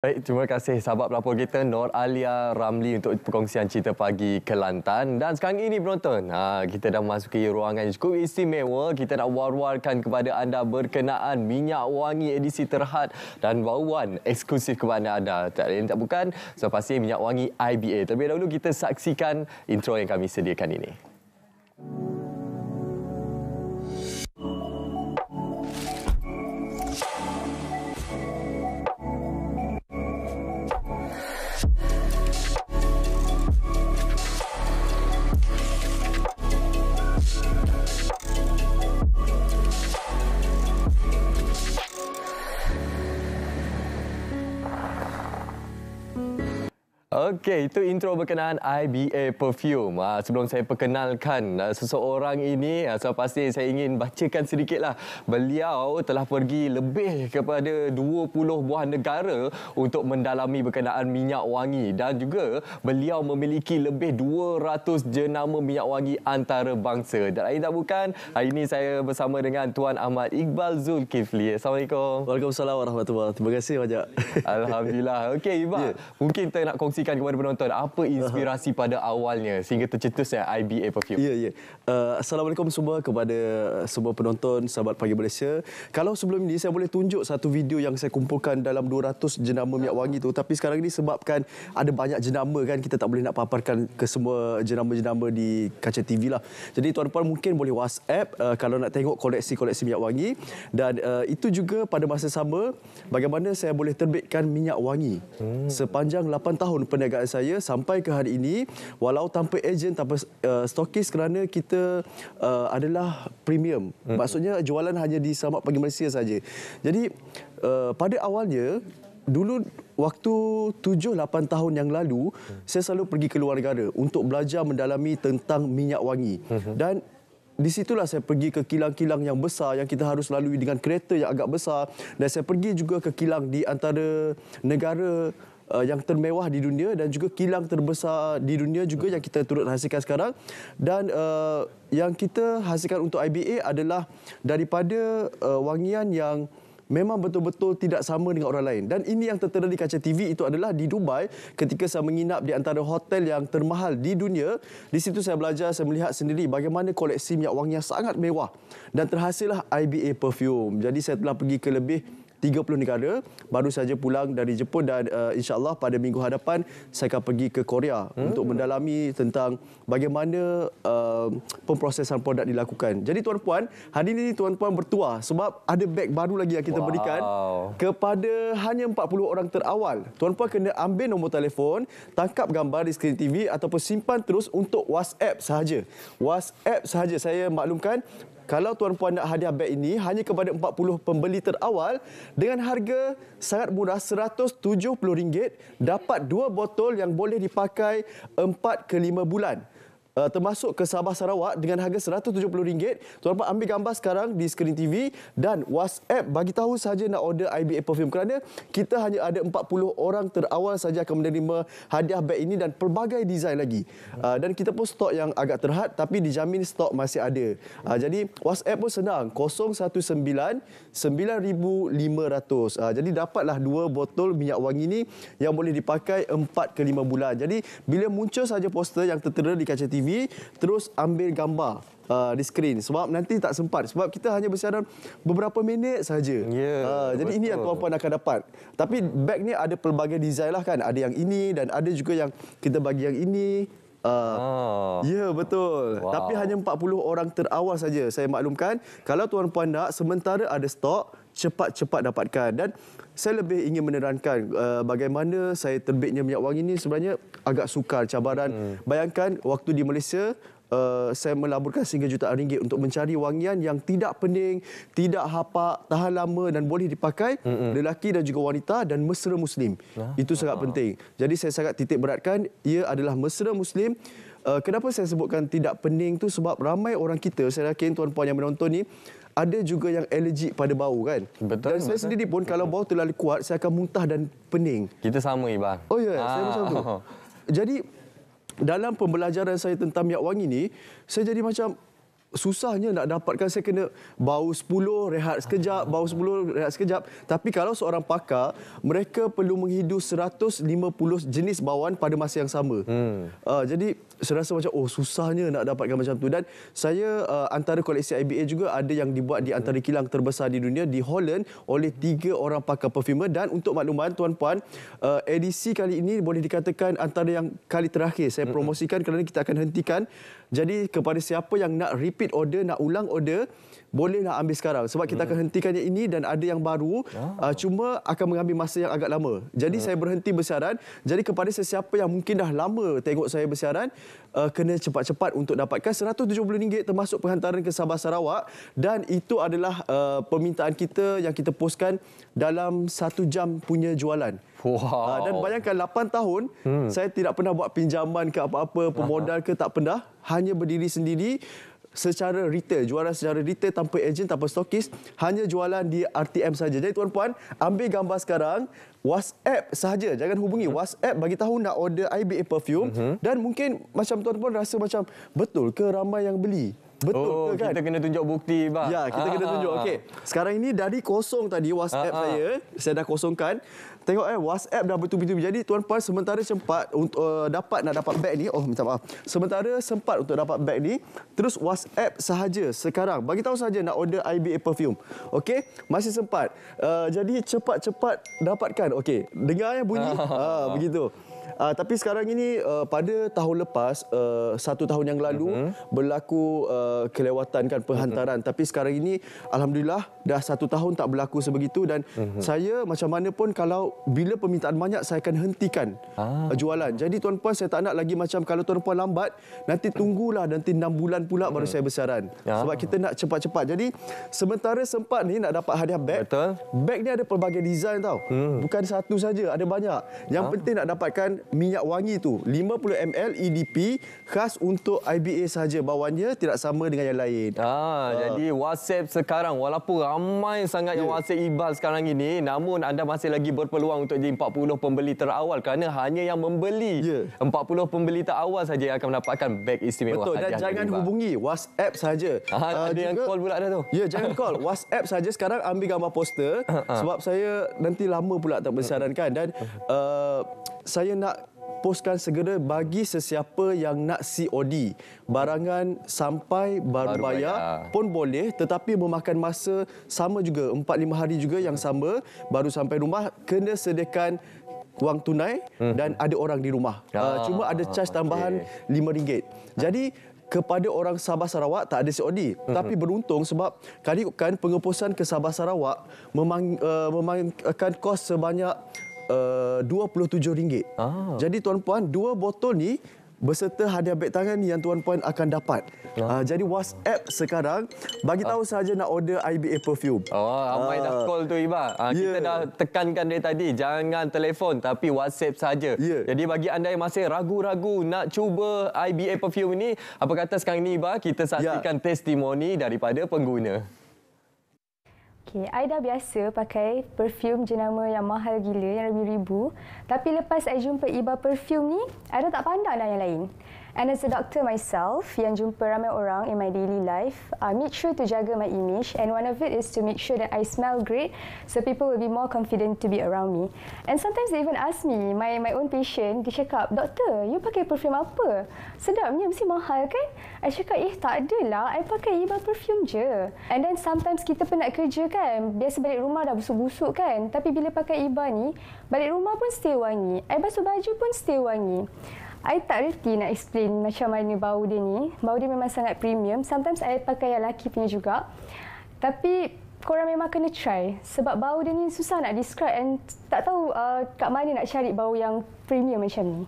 Baik, terima kasih sahabat pelapor kita Nor Alia Ramli untuk perkongsian cerita pagi Kelantan. Dan sekarang ini penonton, ha, kita dah masuk ke ruangan yang cukup istimewa. Kita nak war-warkan kepada anda berkenaan minyak wangi edisi terhad dan bauan eksklusif kepada anda. Tak lain tak bukan, so pasti minyak wangi IBA. Terlebih dahulu kita saksikan intro yang kami sediakan ini. Okey, itu intro berkenaan IBA Perfume. Ah, sebelum saya perkenalkan ah, seseorang ini, ah, saya pasti saya ingin bacakan sedikitlah. Beliau telah pergi lebih kepada 20 buah negara untuk mendalami berkenaan minyak wangi dan juga beliau memiliki lebih 200 jenama minyak wangi antarabangsa. Dan lain tak bukan, hari ini saya bersama dengan Tuan Ahmad Iqbal Zulkifli. Assalamualaikum. Waalaikumsalam warahmatullahi wabarakatuh. Terima kasih banyak. Alhamdulillah. Okey, Iqbal. Yeah. Mungkin kita nak kongsikan kongsikan kepada penonton apa inspirasi uh-huh. pada awalnya sehingga tercetusnya eh, IBA Perfume. Ya, yeah, ya. Yeah. Uh, Assalamualaikum semua kepada uh, semua penonton sahabat Pagi Malaysia. Kalau sebelum ini saya boleh tunjuk satu video yang saya kumpulkan dalam 200 jenama minyak wangi itu tapi sekarang ini sebabkan ada banyak jenama kan kita tak boleh nak paparkan ke semua jenama-jenama di kaca TV lah. Jadi tuan-tuan mungkin boleh WhatsApp uh, kalau nak tengok koleksi-koleksi minyak wangi dan uh, itu juga pada masa sama bagaimana saya boleh terbitkan minyak wangi hmm. sepanjang 8 tahun perniagaan saya sampai ke hari ini walau tanpa ejen tanpa uh, stokis kerana kita uh, adalah premium hmm. maksudnya jualan hanya di Selamat Pagi Malaysia saja jadi uh, pada awalnya dulu waktu tujuh lapan tahun yang lalu hmm. saya selalu pergi ke luar negara untuk belajar mendalami tentang minyak wangi hmm. dan di situlah saya pergi ke kilang-kilang yang besar yang kita harus lalui dengan kereta yang agak besar dan saya pergi juga ke kilang di antara negara uh, yang termewah di dunia dan juga kilang terbesar di dunia juga yang kita turut hasilkan sekarang dan uh, yang kita hasilkan untuk IBA adalah daripada uh, wangian yang memang betul-betul tidak sama dengan orang lain dan ini yang tertera di kaca TV itu adalah di Dubai ketika saya menginap di antara hotel yang termahal di dunia di situ saya belajar saya melihat sendiri bagaimana koleksi minyak wangi yang sangat mewah dan terhasillah IBA perfume jadi saya telah pergi ke lebih 30 negara baru saja pulang dari Jepun dan uh, insyaallah pada minggu hadapan saya akan pergi ke Korea hmm. untuk mendalami tentang bagaimana uh, pemprosesan produk dilakukan. Jadi tuan puan, hari ini tuan puan bertuah sebab ada beg baru lagi yang kita wow. berikan kepada hanya 40 orang terawal. Tuan puan kena ambil nombor telefon, tangkap gambar di skrin TV ataupun simpan terus untuk WhatsApp sahaja. WhatsApp sahaja saya maklumkan kalau tuan puan nak hadiah beg ini hanya kepada 40 pembeli terawal dengan harga sangat murah RM170 dapat dua botol yang boleh dipakai 4 ke 5 bulan. Eh, termasuk ke Sabah Sarawak dengan harga RM170. Tuan dapat ambil gambar sekarang di skrin TV dan WhatsApp bagi tahu saja nak order IBA perfume kerana kita hanya ada 40 orang terawal saja akan menerima hadiah beg ini dan pelbagai desain lagi. Eh, dan kita pun stok yang agak terhad tapi dijamin stok masih ada. Eh, jadi WhatsApp pun senang 019 9500. jadi dapatlah dua botol minyak wangi ini yang boleh dipakai 4 ke 5 bulan. Jadi bila muncul saja poster yang tertera di kaca TV terus ambil gambar uh, di skrin sebab nanti tak sempat sebab kita hanya bersiaran beberapa minit saja. Yeah, ya, uh, jadi ini yang tuan-puan akan dapat. Tapi beg ni ada pelbagai design lah kan. Ada yang ini dan ada juga yang kita bagi yang ini Uh, oh. Ya yeah, betul wow. Tapi hanya 40 orang terawal saja Saya maklumkan Kalau tuan-puan nak Sementara ada stok Cepat-cepat dapatkan Dan saya lebih ingin menerangkan uh, eh, Bagaimana saya terbitnya minyak wangi ini Sebenarnya agak sukar cabaran hmm. Bayangkan waktu di Malaysia Eh, saya melaburkan sehingga juta ringgit untuk mencari wangian yang tidak pening, tidak hapak, tahan lama dan boleh dipakai mm-hmm. lelaki dan juga wanita dan mesra muslim. Huh? Ya. Itu sangat uh penting. Jadi saya sangat titik beratkan ia adalah mesra muslim. Uh, kenapa saya sebutkan tidak pening tu sebab ramai orang kita, saya yakin tuan tuan yang menonton ni ada juga yang alergik pada bau kan. Betul. Dan saya sendiri pun kalau bau terlalu kuat saya akan muntah dan pening. Kita sama ibang. Oh ya, yeah, ah. saya sama tu. Jadi dalam pembelajaran saya tentang minyak wangi ni, saya jadi macam susahnya nak dapatkan saya kena bau 10 rehat sekejap bau 10 rehat sekejap tapi kalau seorang pakar mereka perlu menghidu 150 jenis bauan pada masa yang sama hmm. uh, jadi saya rasa macam oh susahnya nak dapatkan macam tu dan saya uh, antara koleksi IBA juga ada yang dibuat di antara kilang terbesar di dunia di Holland oleh tiga orang pakar perfumer dan untuk makluman tuan-puan uh, ah, edisi kali ini boleh dikatakan antara yang kali terakhir saya hmm, hmm. promosikan kerana kita akan hentikan jadi kepada siapa yang nak rip repeat order nak ulang order bolehlah ambil sekarang sebab kita akan hmm. hentikannya ini dan ada yang baru oh. uh, cuma akan mengambil masa yang agak lama jadi oh. saya berhenti bersiaran jadi kepada sesiapa yang mungkin dah lama tengok saya bersiaran uh, kena cepat-cepat untuk dapatkan RM170 termasuk penghantaran ke Sabah Sarawak dan itu adalah uh, permintaan kita yang kita postkan dalam satu jam punya jualan Wow. Uh, dan bayangkan 8 tahun hmm. saya tidak pernah buat pinjaman ke apa-apa pemodal ke tak pernah hanya berdiri sendiri secara retail, jualan secara retail tanpa agent, tanpa stokis, hanya jualan di RTM saja. Jadi tuan-puan, ambil gambar sekarang, WhatsApp saja, jangan hubungi WhatsApp bagi tahu nak order IBA perfume hmm. dan mungkin macam tuan-puan rasa macam betul ke ramai yang beli? Betul oh, ke kan? Kita kena tunjuk bukti, bang. Ya, kita ah, kena tunjuk. Ah, ah, Okey. Sekarang ini dari kosong tadi WhatsApp ah, ah. saya, saya dah kosongkan tengok eh WhatsApp dah betul-betul jadi tuan puan sementara sempat untuk uh, dapat nak dapat beg ni oh minta maaf sementara sempat untuk dapat beg ni terus WhatsApp sahaja sekarang bagi tahu saja nak order IBA perfume okey masih sempat uh, jadi cepat-cepat dapatkan okey dengar ya bunyi ha begitu Uh, tapi sekarang ini uh, pada tahun lepas uh, satu tahun yang lalu uh-huh. berlaku uh, kelewatan kan penghantaran. Uh-huh. Mhm. Tapi sekarang ini alhamdulillah dah satu tahun tak berlaku sebegitu dan uh-huh. saya macam mana pun kalau bila permintaan banyak saya akan hentikan ah. jualan. Jadi tuan puan saya tak nak lagi macam kalau tuan puan lambat nanti tunggulah nanti enam bulan pula baru uh-huh. saya besaran. Ya. Sebab kita nak cepat-cepat. Jadi sementara sempat ni nak dapat hadiah beg. Beg ni ada pelbagai design tau. Uh-huh. Bukan satu saja, ada banyak. Yang uh-huh. penting nak dapatkan minyak wangi tu 50 ml EDP khas untuk IBA saja bawahnya tidak sama dengan yang lain. Ah, ah. jadi WhatsApp sekarang walaupun ramai sangat yeah. yang ya. WhatsApp Ibal sekarang ini namun anda masih lagi berpeluang untuk jadi 40 pembeli terawal kerana hanya yang membeli yeah. Ya. 40 pembeli terawal saja yang akan mendapatkan beg istimewa Betul dan jangan Ibal. hubungi WhatsApp saja. Ah, ah, ada juga, yang call pula ada tu. Ya yeah, jangan call WhatsApp saja sekarang ambil gambar poster ah, ah. sebab saya nanti lama pula tak bersarankan dan uh, saya nak postkan segera bagi sesiapa yang nak COD. Barangan sampai baru, bayar, pun boleh tetapi memakan masa sama juga 4-5 hari juga yang sama baru sampai rumah kena sediakan wang tunai hmm. dan ada orang di rumah. Ah, ah, cuma ada charge tambahan RM5. Okay. Jadi kepada orang Sabah Sarawak tak ada COD mm-hmm. tapi beruntung sebab kali kan pengeposan ke Sabah Sarawak memang uh, eh, memangkan kos sebanyak uh, RM27. Ah. Jadi tuan-puan, dua botol ni beserta hadiah beg tangan yang tuan-puan akan dapat. Ah. Uh, jadi WhatsApp sekarang, bagi tahu ah. sahaja nak order IBA Perfume. Oh, ramai ah. dah call tu, Iba. Uh, yeah. Kita dah tekankan dari tadi, jangan telefon tapi WhatsApp saja. Yeah. Jadi bagi anda yang masih ragu-ragu nak cuba IBA Perfume ini, apa kata sekarang ni Iba, kita saksikan yeah. testimoni daripada pengguna. Okay, saya dah biasa pakai perfume jenama yang mahal gila, yang lebih ribu. Tapi lepas saya jumpa Iba Perfume ni, saya dah tak pandang dah yang lain. And as a doctor myself, yang jumpa ramai orang in my daily life, I make sure to jaga my image. And one of it is to make sure that I smell great, so people will be more confident to be around me. And sometimes they even ask me, my my own patient, dia cakap, Doktor, you pakai perfume apa? Sedap Sedapnya, mesti mahal kan? I cakap, eh tak adalah, I pakai Iba perfume je. And then sometimes kita penat kerja kan, biasa balik rumah dah busuk-busuk kan? Tapi bila pakai Iba ni, balik rumah pun still wangi. I basuh baju pun still wangi. I tak reti nak explain macam mana bau dia ni. Bau dia memang sangat premium. Sometimes I pakai yang lelaki punya juga. Tapi korang memang kena try. Sebab bau dia ni susah nak describe and tak tahu uh, kat mana nak cari bau yang premium macam ni.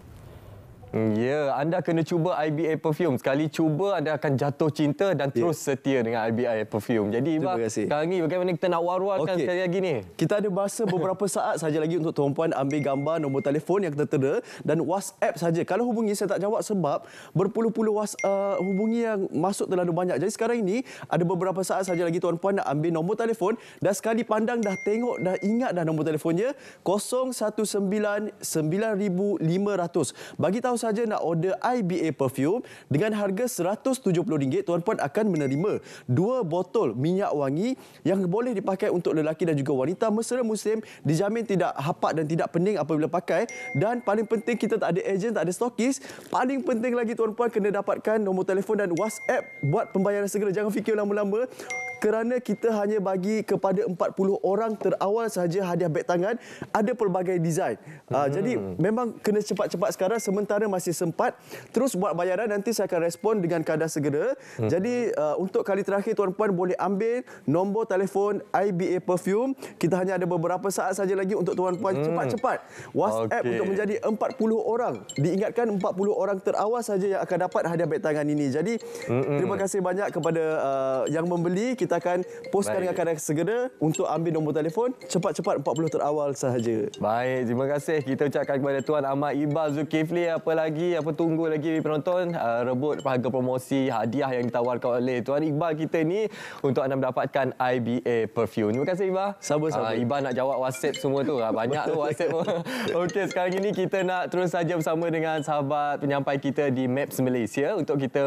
Ya, anda kena cuba IBA Perfume. Sekali cuba, anda akan jatuh cinta dan ya. terus setia dengan IBA Perfume. Jadi, Iba, sekarang ini bagaimana kita nak war-warkan okay. sekali lagi ni? Kita ada masa beberapa saat saja lagi untuk tuan puan ambil gambar nombor telefon yang tertera dan WhatsApp saja. Kalau hubungi, saya tak jawab sebab berpuluh-puluh was, uh, hubungi yang masuk terlalu banyak. Jadi, sekarang ini ada beberapa saat saja lagi tuan puan nak ambil nombor telefon dah sekali pandang dah tengok, dah ingat dah nombor telefonnya 019 9500. Bagi tahu sahaja nak order IBA perfume dengan harga RM170, tuan-puan akan menerima dua botol minyak wangi yang boleh dipakai untuk lelaki dan juga wanita mesra musim dijamin tidak hapak dan tidak pening apabila pakai dan paling penting kita tak ada agent, tak ada stokis. Paling penting lagi tuan-puan kena dapatkan nombor telefon dan WhatsApp buat pembayaran segera. Jangan fikir lama-lama kerana kita hanya bagi kepada 40 orang terawal sahaja hadiah beg tangan ada pelbagai design. Ah, hmm. Uh, jadi memang kena cepat-cepat sekarang sementara masih sempat terus buat bayaran nanti saya akan respon dengan kadar segera. Hmm. Jadi uh, untuk kali terakhir tuan-puan boleh ambil nombor telefon IBA Perfume. Kita hanya ada beberapa saat saja lagi untuk tuan-puan hmm. cepat-cepat WhatsApp okay. untuk menjadi 40 orang. Diingatkan 40 orang terawal sahaja yang akan dapat hadiah beg tangan ini. Jadi hmm. terima kasih banyak kepada uh, yang membeli kita kita akan postkan dengan kadar segera untuk ambil nombor telefon cepat-cepat 40 terawal sahaja. Baik, terima kasih. Kita ucapkan kepada Tuan Ahmad Ibal Zulkifli apa lagi, apa tunggu lagi penonton uh, rebut harga promosi hadiah yang ditawarkan oleh Tuan Iqbal kita ni untuk anda mendapatkan IBA Perfume. Terima kasih Iqbal. Sabar-sabar. Uh, ah, Iqbal nak jawab WhatsApp semua tu. Uh, banyak tu WhatsApp. Okey, sekarang ini kita nak terus saja bersama dengan sahabat penyampai kita di Maps Malaysia untuk kita